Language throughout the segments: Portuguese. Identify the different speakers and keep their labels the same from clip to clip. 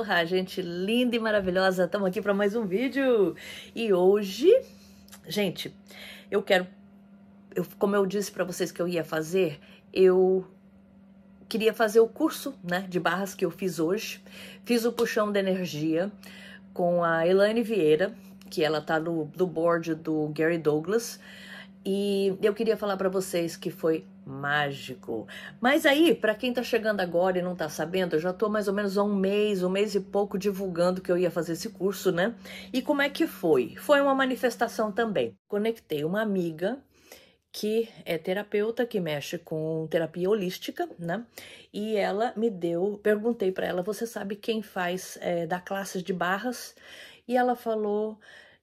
Speaker 1: Aloha, gente linda e maravilhosa! Estamos aqui para mais um vídeo e hoje, gente, eu quero, eu, como eu disse para vocês que eu ia fazer, eu queria fazer o curso né, de barras que eu fiz hoje, fiz o puxão da energia com a Elaine Vieira, que ela tá no board do Gary Douglas. E eu queria falar para vocês que foi mágico. Mas aí, para quem está chegando agora e não está sabendo, eu já estou mais ou menos há um mês, um mês e pouco divulgando que eu ia fazer esse curso, né? E como é que foi? Foi uma manifestação também. Conectei uma amiga que é terapeuta que mexe com terapia holística, né? E ela me deu, perguntei para ela, você sabe quem faz é, eh, dá classes de barras? E ela falou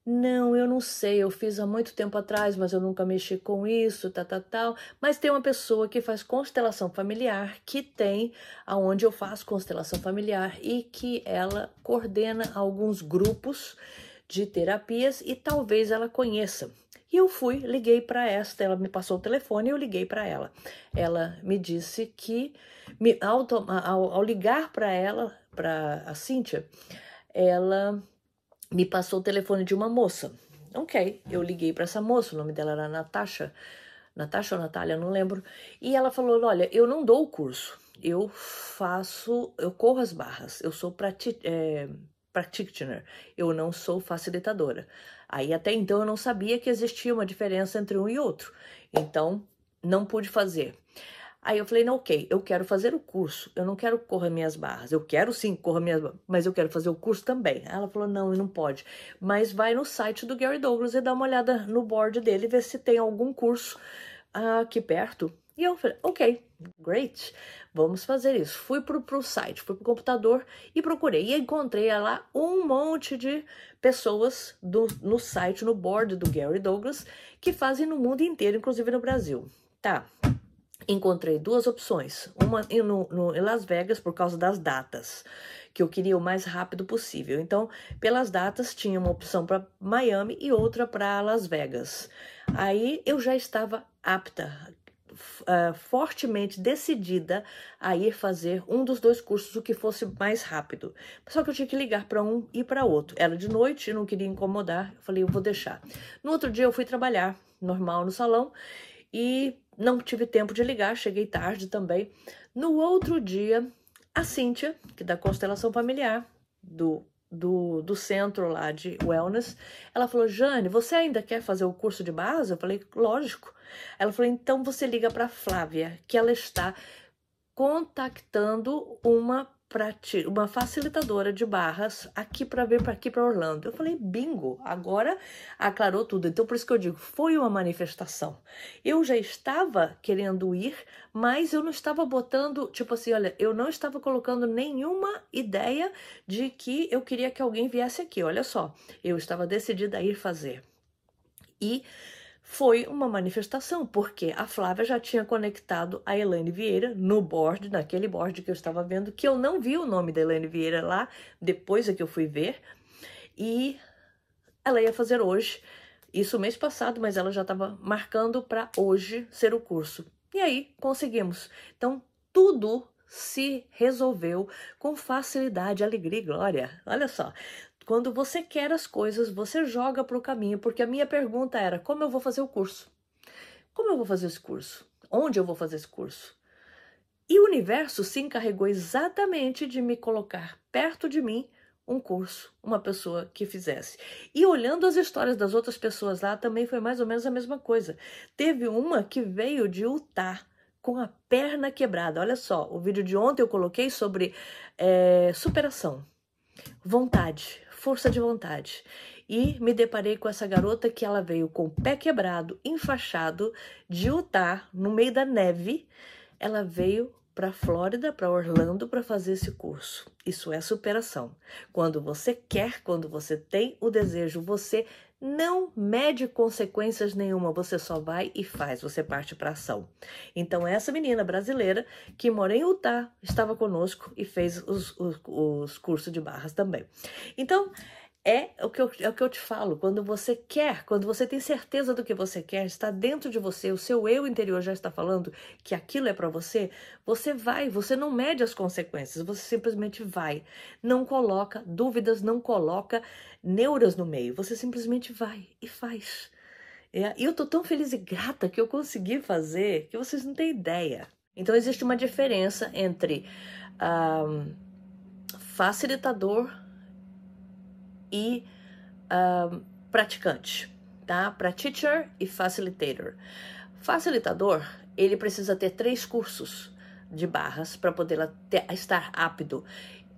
Speaker 1: não, eu não sei, eu fiz há muito tempo atrás, mas eu nunca mexi com isso, tal, tal, tal. Mas tem uma pessoa que faz constelação familiar, que tem aonde eu faço constelação familiar e que ela coordena alguns grupos de terapias e talvez ela conheça. E eu fui, liguei para esta, ela me passou o telefone e eu liguei para ela. Ela me disse que, me, ao, ao, ao ligar para ela, para a Cíntia, ela me passou o telefone de uma moça. Ok, eu liguei para essa moça, o nome dela era Natasha, Natasha ou Natália, não lembro. E ela falou: Olha, eu não dou o curso, eu faço, eu corro as barras, eu sou pratic, é, eu não sou facilitadora. Aí até então eu não sabia que existia uma diferença entre um e outro, então não pude fazer. Aí eu falei, não, ok, eu quero fazer o curso, eu não quero correr minhas barras, eu quero sim correr minhas barras, mas eu quero fazer o curso também. Ela falou, não, não pode, mas vai no site do Gary Douglas e dá uma olhada no board dele, ver se tem algum curso ah, aqui perto. E eu falei, ok, great, vamos fazer isso. Fui pro, pro site, fui pro computador e procurei. E encontrei lá um monte de pessoas do, no site, no board do Gary Douglas, que fazem no mundo inteiro, inclusive no Brasil. Tá, encontrei duas opções. Uma no, no, em Las Vegas, por causa das datas, que eu queria o mais rápido possível. Então, pelas datas, tinha uma opção para Miami e outra para Las Vegas. Aí eu já estava apta, uh, fortemente decidida a ir fazer um dos dois cursos, o que fosse mais rápido. Só que eu tinha que ligar para um e para outro. Era de noite, não queria incomodar. Eu falei, eu vou deixar. No outro dia, eu fui trabalhar normal no salão e não tive tempo de ligar, cheguei tarde também. No outro dia, a Cíntia, que é da constelação familiar do do, do centro lá de wellness, ela falou: Jane, você ainda quer fazer o curso de base? Eu falei: lógico. Ela falou: então você liga para Flávia, que ela está contactando uma uma facilitadora de barras aqui para vir para aqui para Orlando. Eu falei, bingo, agora aclarou tudo. Então, por isso que eu digo, foi uma manifestação. Eu já estava querendo ir, mas eu não estava botando, tipo assim, olha, eu não estava colocando nenhuma ideia de que eu queria que alguém viesse aqui. Olha só, eu estava decidida a ir fazer. E foi uma manifestação, porque a Flávia já tinha conectado a Elaine Vieira no board, naquele board que eu estava vendo, que eu não vi o nome da Elaine Vieira lá, depois é que eu fui ver, e ela ia fazer hoje, isso mês passado, mas ela já estava marcando para hoje ser o curso. E aí, conseguimos. Então, tudo se resolveu com facilidade, alegria e glória. Olha só, quando você quer as coisas, você joga para o caminho, porque a minha pergunta era: como eu vou fazer o curso? Como eu vou fazer esse curso? Onde eu vou fazer esse curso? E o universo se encarregou exatamente de me colocar perto de mim um curso, uma pessoa que fizesse. E olhando as histórias das outras pessoas lá, também foi mais ou menos a mesma coisa. Teve uma que veio de Utah com a perna quebrada. Olha só, o vídeo de ontem eu coloquei sobre é, superação, vontade, força de vontade. E me deparei com essa garota que ela veio com o pé quebrado, enfaixado, de Utah, no meio da neve. Ela veio para Flórida, para Orlando, para fazer esse curso. Isso é superação. Quando você quer, quando você tem o desejo, você não mede consequências nenhuma, você só vai e faz, você parte para ação. Então, essa menina brasileira que mora em Utah estava conosco e fez os, os, os cursos de barras também. Então, é o, que eu, é o que eu te falo, quando você quer, quando você tem certeza do que você quer, está dentro de você, o seu eu interior já está falando que aquilo é para você, você vai, você não mede as consequências, você simplesmente vai. Não coloca dúvidas, não coloca neuras no meio, você simplesmente vai e faz. É, e eu tô tão feliz e grata que eu consegui fazer que vocês não têm ideia. Então existe uma diferença entre um, ah, facilitador e uh, praticante, tá? Para teacher e facilitator. Facilitador, ele precisa ter três cursos de barras para poder ter, estar apto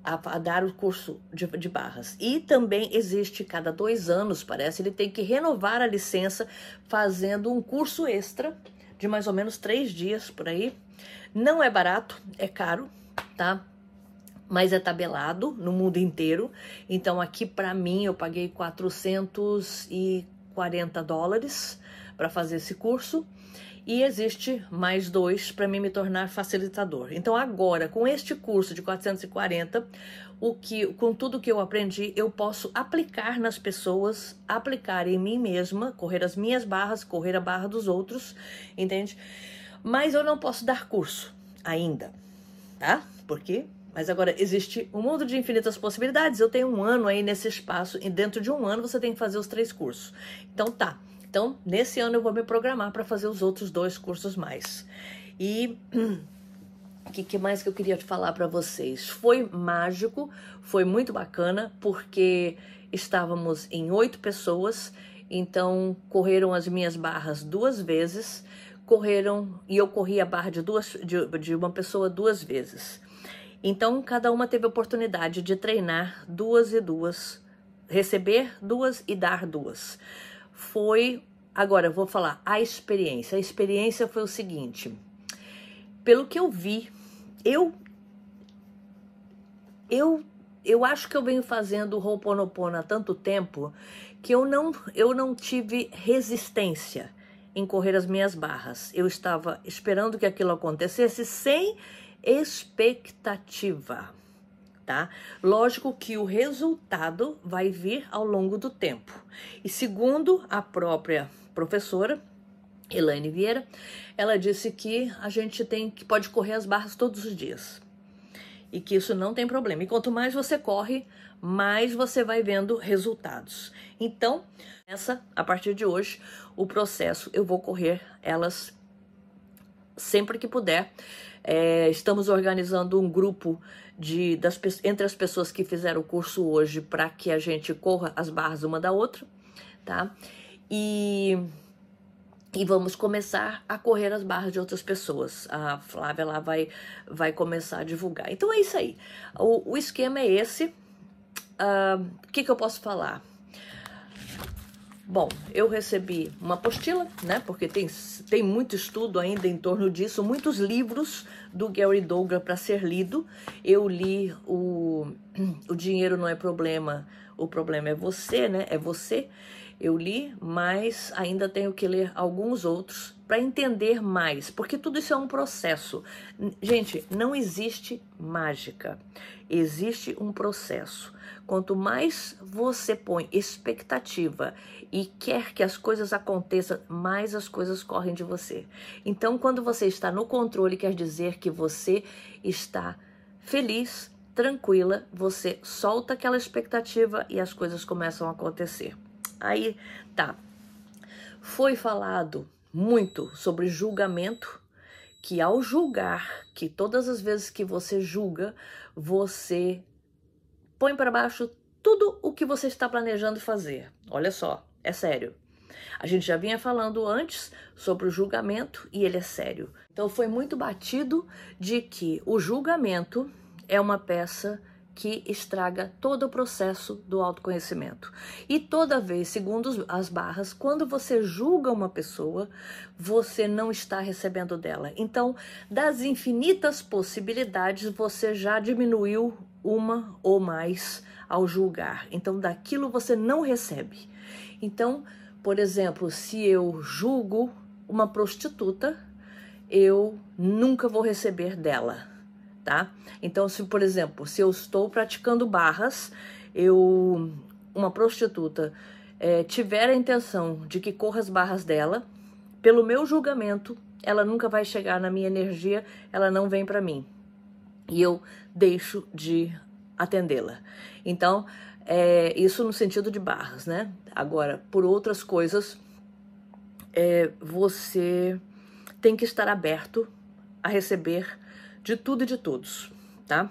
Speaker 1: a, a, dar o curso de, de, barras. E também existe, cada dois anos, parece, ele tem que renovar a licença fazendo um curso extra de mais ou menos três dias por aí. Não é barato, é caro, tá? mas é tabelado no mundo inteiro. Então aqui para mim eu paguei 440 dólares para fazer esse curso e existe mais dois para mim me tornar facilitador. Então agora, com este curso de 440, o que com tudo que eu aprendi, eu posso aplicar nas pessoas, aplicar em mim mesma, correr as minhas barras, correr a barra dos outros, entende? Mas eu não posso dar curso ainda, tá? Porque mas agora existe um mundo de infinitas possibilidades. Eu tenho um ano aí nesse espaço e dentro de um ano você tem que fazer os três cursos. Então tá. Então nesse ano eu vou me programar para fazer os outros dois cursos mais. E o que, que, mais que eu queria te falar para vocês? Foi mágico, foi muito bacana porque estávamos em oito pessoas. Então correram as minhas barras duas vezes correram e eu corri a barra de, duas, de, de, uma pessoa duas vezes. Então, cada uma teve a oportunidade de treinar duas e duas, receber duas e dar duas. Foi, agora vou falar, a experiência. A experiência foi o seguinte: pelo que eu vi, eu. Eu eu acho que eu venho fazendo o Ho'oponopono há tanto tempo que eu não, eu não tive resistência em correr as minhas barras. Eu estava esperando que aquilo acontecesse sem expectativa, tá? Lógico que o resultado vai vir ao longo do tempo. E segundo a própria professora Elaine Vieira, ela disse que a gente tem que pode correr as barras todos os dias. E que isso não tem problema. E quanto mais você corre, mais você vai vendo resultados. Então, essa a partir de hoje, o processo eu vou correr elas sempre que puder. É, estamos organizando um grupo de, das, entre as pessoas que fizeram o curso hoje para que a gente corra as barras uma da outra, tá? E, e vamos começar a correr as barras de outras pessoas. A Flávia lá vai, vai começar a divulgar. Então é isso aí. O, o esquema é esse. Ah, o uh, que, que eu posso falar? Bom, eu recebi uma apostila, né? Porque tem, tem muito estudo ainda em torno disso, muitos livros do Gary Douglas para ser lido. Eu li o, o Dinheiro Não É Problema, o Problema é Você, né? É Você. Eu li, mas ainda tenho que ler alguns outros para entender mais, porque tudo isso é um processo. Gente, não existe mágica, existe um processo. Quanto mais você põe expectativa e quer que as coisas aconteçam, mais as coisas correm de você. Então, quando você está no controle, quer dizer que você está feliz, tranquila, você solta aquela expectativa e as coisas começam a acontecer. Aí, tá. Foi falado muito sobre julgamento, que ao julgar, que todas as vezes que você julga, você põe para baixo tudo o que você está planejando fazer. Olha só, é sério. A gente já vinha falando antes sobre o julgamento e ele é sério. Então foi muito batido de que o julgamento é uma peça que estraga todo o processo do autoconhecimento. E toda vez, segundo as barras, quando você julga uma pessoa, você não está recebendo dela. Então, das infinitas possibilidades, você já diminuiu uma ou mais ao julgar. Então, daquilo você não recebe. Então, por exemplo, se eu julgo uma prostituta, eu nunca vou receber dela, tá? Então, se por exemplo, se eu estou praticando barras, eu uma prostituta é, tiver a intenção de que corra as barras dela, pelo meu julgamento, ela nunca vai chegar na minha energia, ela não vem para mim e eu deixo de atendê-la. Então, é, isso no sentido de barras, né? Agora, por outras coisas, é, você tem que estar aberto a receber de tudo e de todos, tá?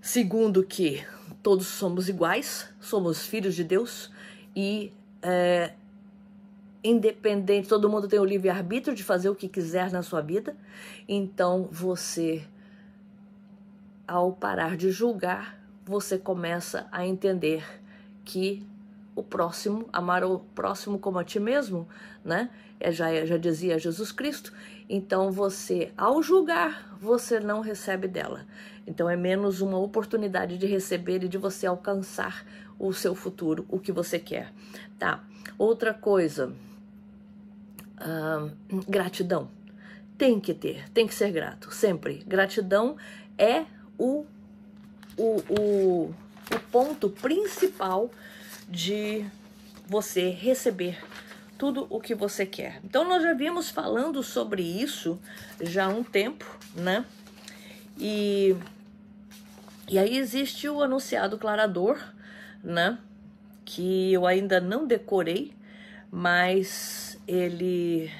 Speaker 1: Segundo que todos somos iguais, somos filhos de Deus e é, independente, todo mundo tem o livre arbítrio de fazer o que quiser na sua vida. Então você ao parar de julgar, você começa a entender que o próximo, amar o próximo como a ti mesmo, né? É, já, é, já dizia Jesus Cristo. Então você, ao julgar, você não recebe dela. Então é menos uma oportunidade de receber e de você alcançar o seu futuro, o que você quer, tá? Outra coisa, ah, gratidão. Tem que ter, tem que ser grato, sempre. Gratidão é o, o, o, o ponto principal de você receber tudo o que você quer. Então nós já vimos falando sobre isso já há um tempo, né? E e aí existe o anunciado clarador, né? Que eu ainda não decorei, mas ele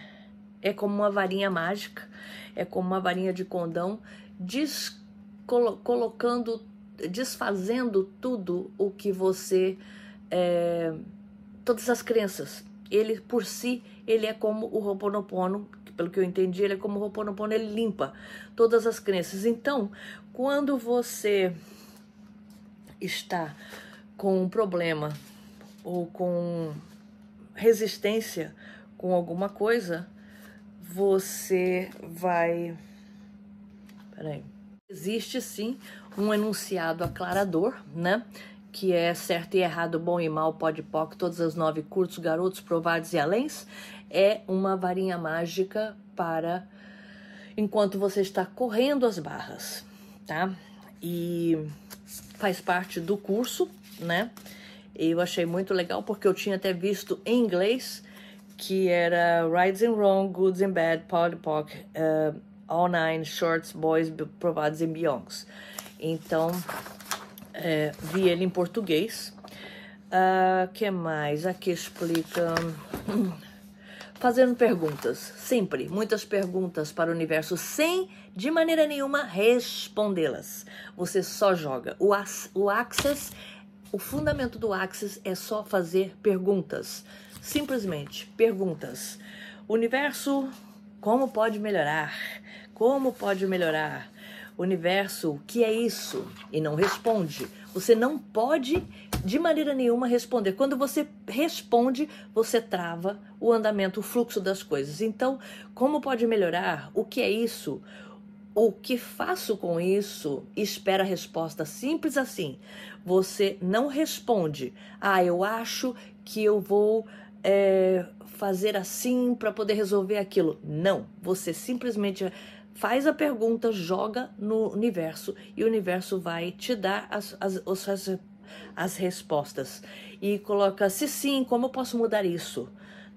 Speaker 1: é como uma varinha mágica, é como uma varinha de condão, diz colo colocando, desfazendo tudo o que você, é, todas as crenças. Ele por si, ele é como o Roponopono, pelo que eu entendi, ele é como o Roponopono, ele limpa todas as crenças. Então, quando você está com um problema ou com resistência com alguma coisa, você vai. Peraí. Existe sim um enunciado aclarador, né? Que é certo e errado, bom e mal, pode poc, todas as nove curtos, garotos, provados e além, É uma varinha mágica para enquanto você está correndo as barras, tá? E faz parte do curso, né? Eu achei muito legal porque eu tinha até visto em inglês que era Rights and Wrong, Goods and Bad, Pod Poc. Uh, All Nine, Shorts, Boys, Provados em Beyoncé. Então, é, vi ele em português. O uh, ah, que mais? Aqui explica. Hum, fazendo perguntas, sempre, muitas perguntas para o universo, sem de maneira nenhuma respondê-las. Você só joga. O, o Access, o fundamento do Access é só fazer perguntas. Simplesmente perguntas. Universo, como pode melhorar? Como pode melhorar? Universo, o que é isso? E não responde. Você não pode, de maneira nenhuma, responder. Quando você responde, você trava o andamento, o fluxo das coisas. Então, como pode melhorar? O que é isso? O que faço com isso? Espera a resposta. Simples assim. Você não responde. Ah, eu acho que eu vou é, fazer assim para poder resolver aquilo. Não, você simplesmente faz a pergunta, joga no universo e o universo vai te dar as, as, as, as respostas. E coloca, se sim, como eu posso mudar isso?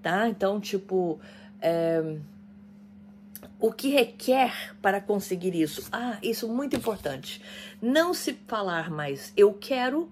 Speaker 1: Tá? Então, tipo, é, o que requer para conseguir isso? Ah, isso é muito importante. Não se falar mais eu quero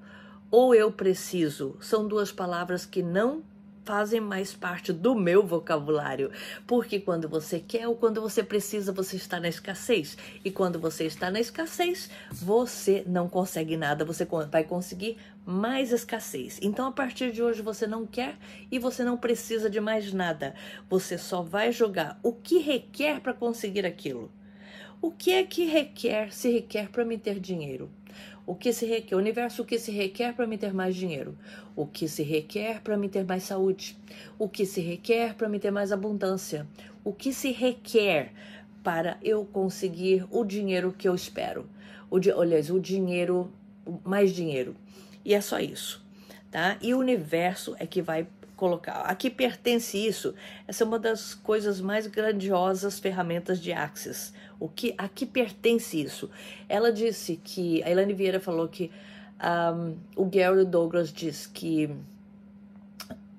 Speaker 1: ou eu preciso. São duas palavras que não fazem mais parte do meu vocabulário, porque quando você quer ou quando você precisa, você está na escassez. E quando você está na escassez, você não consegue nada, você vai conseguir mais escassez. Então a partir de hoje você não quer e você não precisa de mais nada. Você só vai jogar o que requer para conseguir aquilo. O que é que requer se requer para me ter dinheiro? O que se requer? Universo, o que se requer para me ter mais dinheiro? O que se requer para me ter mais saúde? O que se requer para me ter mais abundância? O que se requer para eu conseguir o dinheiro que eu espero? O di aliás, o dinheiro, mais dinheiro. E é só isso, tá? E o universo é que vai colocar. A que pertence isso? Essa é uma das coisas mais grandiosas ferramentas de Axis o que, a que pertence isso? Ela disse que, a Elaine Vieira falou que um, o Gary Douglas diz que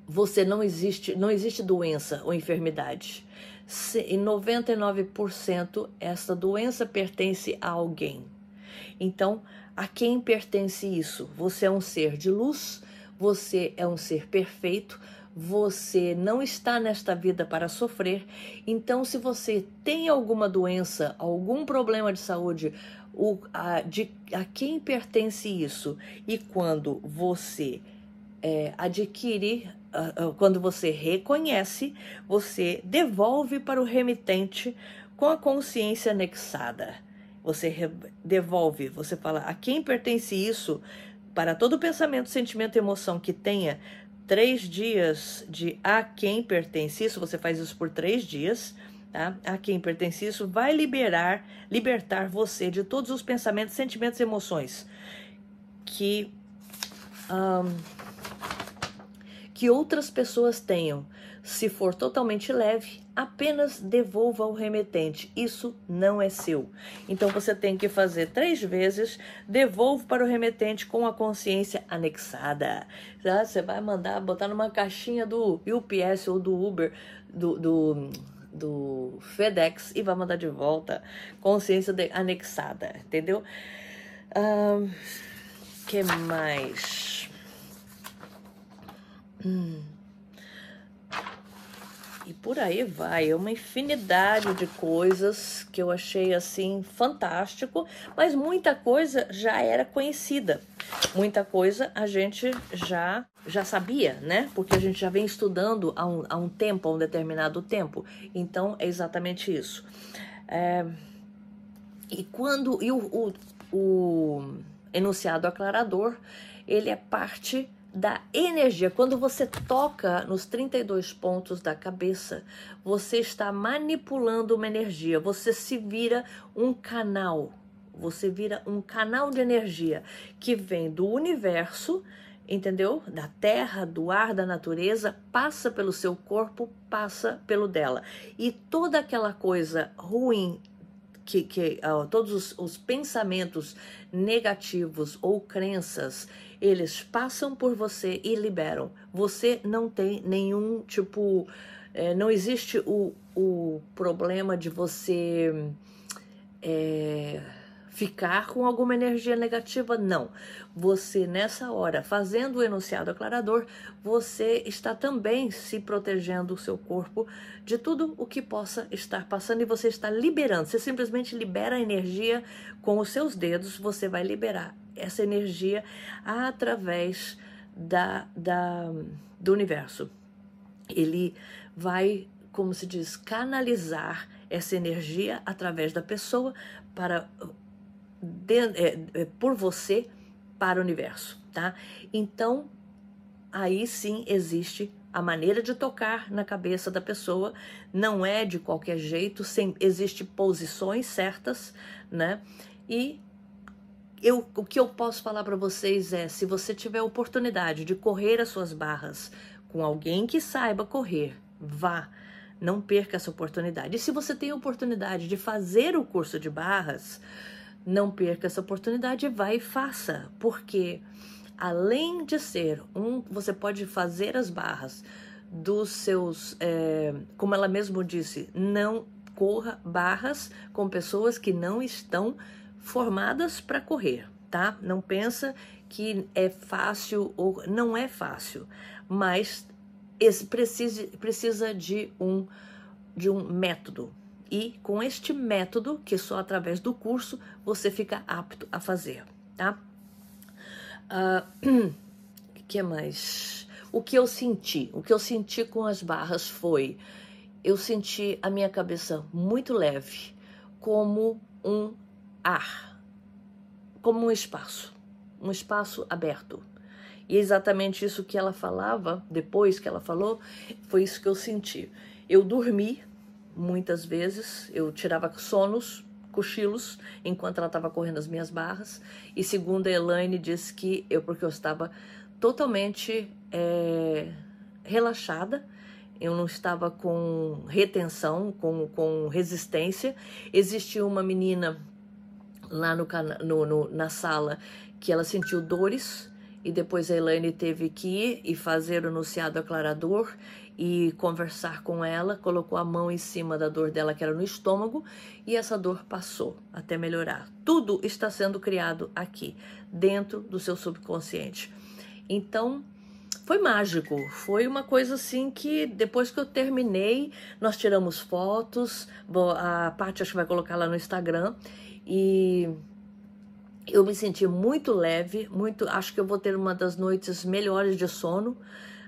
Speaker 1: você não existe, não existe doença ou enfermidade. em 99% essa doença pertence a alguém. Então, a quem pertence isso? Você é um ser de luz, você é um ser perfeito, você não está nesta vida para sofrer. Então, se você tem alguma doença, algum problema de saúde, o, a, de, a quem pertence isso? E quando você é, adquire, quando você reconhece, você devolve para o remitente com a consciência anexada. Você devolve, você fala a quem pertence isso, para todo pensamento, sentimento, emoção que tenha três dias de a quem pertence isso, você faz isso por três dias, tá? A quem pertence isso vai liberar, libertar você de todos os pensamentos, sentimentos e emoções que, um, que outras pessoas tenham se for totalmente leve, apenas devolva ao remetente. Isso não é seu. Então você tem que fazer três vezes, devolvo para o remetente com a consciência anexada. tá? você vai mandar botar numa caixinha do UPS ou do Uber, do, do do FedEx e vai mandar de volta consciência de, anexada, entendeu? Um, que mais? Hum. E por aí vai, é uma infinidade de coisas que eu achei assim fantástico, mas muita coisa já era conhecida. Muita coisa a gente já já sabia, né? Porque a gente já vem estudando há um, há um tempo, há um determinado tempo. Então é exatamente isso. É... E quando e o, o, o enunciado aclarador, ele é parte da energia. Quando você toca nos 32 pontos da cabeça, você está manipulando uma energia, você se vira um canal. Você vira um canal de energia que vem do universo, entendeu? Da terra, do ar, da natureza, passa pelo seu corpo, passa pelo dela. E toda aquela coisa ruim que, que uh, todos os, os pensamentos negativos ou crenças eles passam por você e liberam. Você não tem nenhum tipo. É, não existe o, o problema de você é, ficar com alguma energia negativa, não. Você, nessa hora, fazendo o enunciado aclarador, você está também se protegendo o seu corpo de tudo o que possa estar passando e você está liberando. Você simplesmente libera a energia com os seus dedos, você vai liberar essa energia através da, da, do universo. Ele vai, como se diz, canalizar essa energia através da pessoa para de, é, é, por você para o universo, tá? Então, aí sim existe a maneira de tocar na cabeça da pessoa não é de qualquer jeito, sem, existe posições certas, né? E eu, o que eu posso falar para vocês é: se você tiver a oportunidade de correr as suas barras com alguém que saiba correr, vá. Não perca essa oportunidade. E se você tem a oportunidade de fazer o curso de barras, não perca essa oportunidade, vá e faça, porque além de ser um, você pode fazer as barras dos seus, é, como ela mesma disse, não corra barras com pessoas que não estão formadas para correr, tá? Não pensa que é fácil ou não é fácil, mas esse precisa, precisa de um de um método. E com este método, que só através do curso você fica apto a fazer, tá? O uh, ah, que mais? O que eu senti? O que eu senti com as barras foi: eu senti a minha cabeça muito leve, como um ar, como um espaço, um espaço aberto. E é exatamente isso que ela falava, depois que ela falou, foi isso que eu senti. Eu dormi muitas vezes, eu tirava sonos, cochilos, enquanto ela estava correndo as minhas barras. E segundo a Elaine, disse que eu, porque eu estava totalmente é, relaxada, eu não estava com retenção, com, com resistência. Existia uma menina lá no, no, no, na sala que ela sentiu dores e depois a Elaine teve que ir e fazer o enunciado aclarador e conversar com ela, colocou a mão em cima da dor dela que era no estômago e essa dor passou até melhorar. Tudo está sendo criado aqui, dentro do seu subconsciente. Então, foi mágico, foi uma coisa assim que depois que eu terminei, nós tiramos fotos, a parte acho que vai colocar lá no Instagram, e eu me senti muito leve, muito. Acho que eu vou ter uma das noites melhores de sono,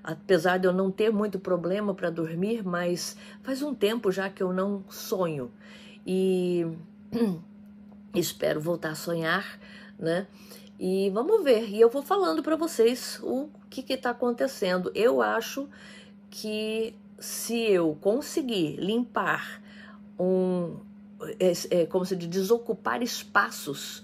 Speaker 1: apesar de eu não ter muito problema para dormir, mas faz um tempo já que eu não sonho e espero voltar a sonhar, né? E vamos ver. E eu vou falando para vocês o que está acontecendo. Eu acho que se eu conseguir limpar um é, é, como se de desocupar espaços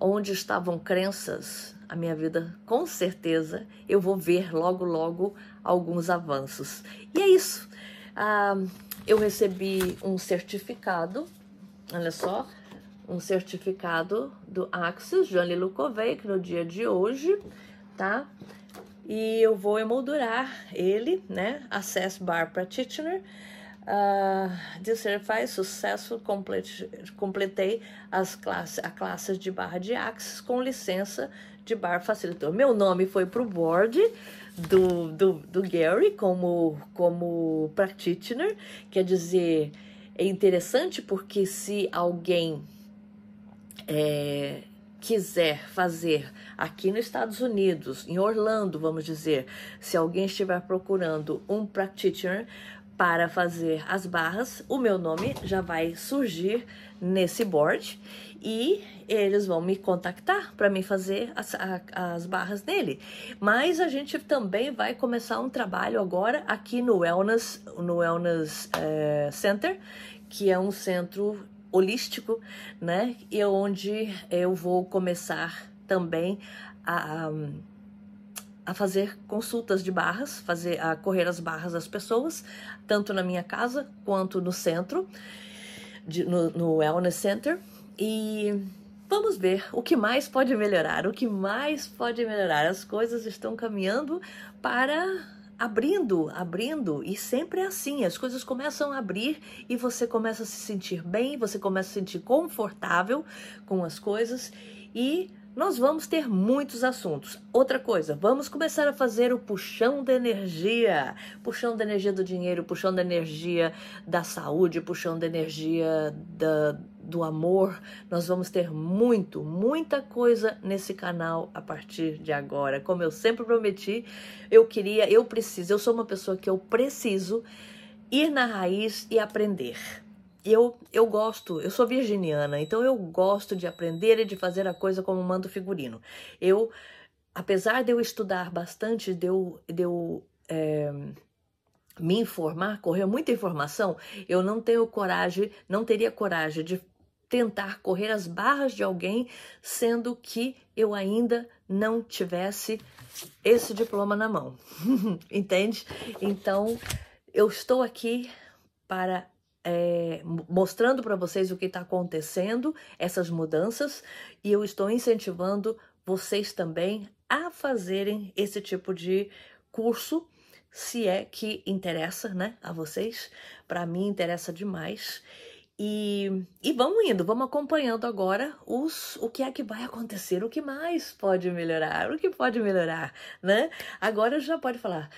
Speaker 1: onde estavam crenças, a minha vida, com certeza, eu vou ver logo, logo alguns avanços. E é isso. Ah, eu recebi um certificado, olha só, um certificado do Axis, Johnny Lukovic, no dia de hoje, tá? E eu vou emoldurar ele, né? Access Bar Practitioner uh, faz sucesso, complete, completei as classe, a classe de barra de axis com licença de bar facilitador. Meu nome foi para o board do, do, do Gary como, como practitioner, quer dizer, é interessante porque se alguém é, quiser fazer aqui nos Estados Unidos, em Orlando, vamos dizer, se alguém estiver procurando um practitioner, para fazer as barras, o meu nome já vai surgir nesse board e eles vão me contactar para mim fazer as, a, as barras dele. Mas a gente também vai começar um trabalho agora aqui no Wellness, no Wellness é, Center, que é um centro holístico, né? E onde eu vou começar também a, a a fazer consultas de barras, fazer a correr as barras das pessoas, tanto na minha casa quanto no centro, de, no, no Wellness Center. E vamos ver o que mais pode melhorar, o que mais pode melhorar. As coisas estão caminhando para abrindo, abrindo, e sempre é assim, as coisas começam a abrir e você começa a se sentir bem, você começa a se sentir confortável com as coisas e nós vamos ter muitos assuntos. Outra coisa, vamos começar a fazer o puxão da energia. Puxão da energia do dinheiro, puxão da energia da saúde, puxão da energia da, do amor. Nós vamos ter muito, muita coisa nesse canal a partir de agora. Como eu sempre prometi, eu queria, eu preciso, eu sou uma pessoa que eu preciso ir na raiz e aprender eu, eu gosto, eu sou virginiana, então eu gosto de aprender e de fazer a coisa como mando figurino. Eu, apesar de eu estudar bastante, de eu, de eu é, me informar, correr muita informação, eu não tenho coragem, não teria coragem de tentar correr as barras de alguém, sendo que eu ainda não tivesse esse diploma na mão. Entende? Então, eu estou aqui para é, mostrando para vocês o que está acontecendo, essas mudanças, e eu estou incentivando vocês também a fazerem esse tipo de curso, se é que interessa né, a vocês. Para mim, interessa demais. E, e vamos indo, vamos acompanhando agora os, o que é que vai acontecer, o que mais pode melhorar, o que pode melhorar, né? Agora já pode falar,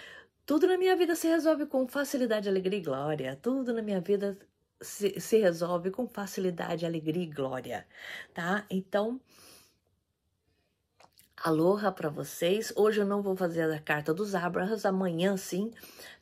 Speaker 1: tudo na minha vida se resolve com facilidade, alegria e glória. Tudo na minha vida se, se resolve com facilidade, alegria e glória, tá? Então, aloha para vocês. Hoje eu não vou fazer a carta dos Abrahams, amanhã sim,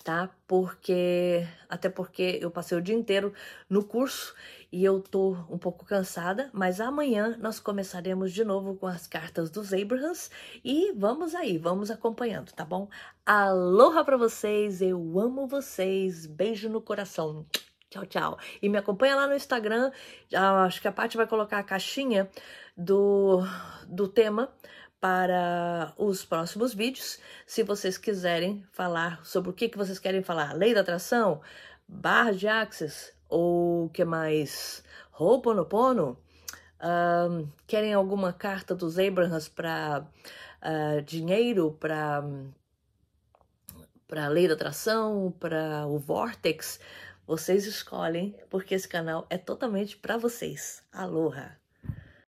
Speaker 1: tá? Porque até porque eu passei o dia inteiro no curso e eu tô um pouco cansada, mas amanhã nós começaremos de novo com as cartas dos Abrahams e vamos aí, vamos acompanhando, tá bom? Aloha para vocês, eu amo vocês, beijo no coração. Tchau, tchau. E me acompanha lá no Instagram. Acho que a Paty vai colocar a caixinha do, do tema para os próximos vídeos. Se vocês quiserem falar sobre o que, que vocês querem falar, lei da atração, barra de axis, ou que mais? Ho'oponopono? pono querem alguma carta dos Abrahams para uh, ah, dinheiro, para para a lei da atração, para o Vortex, vocês escolhem, porque esse canal é totalmente para vocês. Aloha!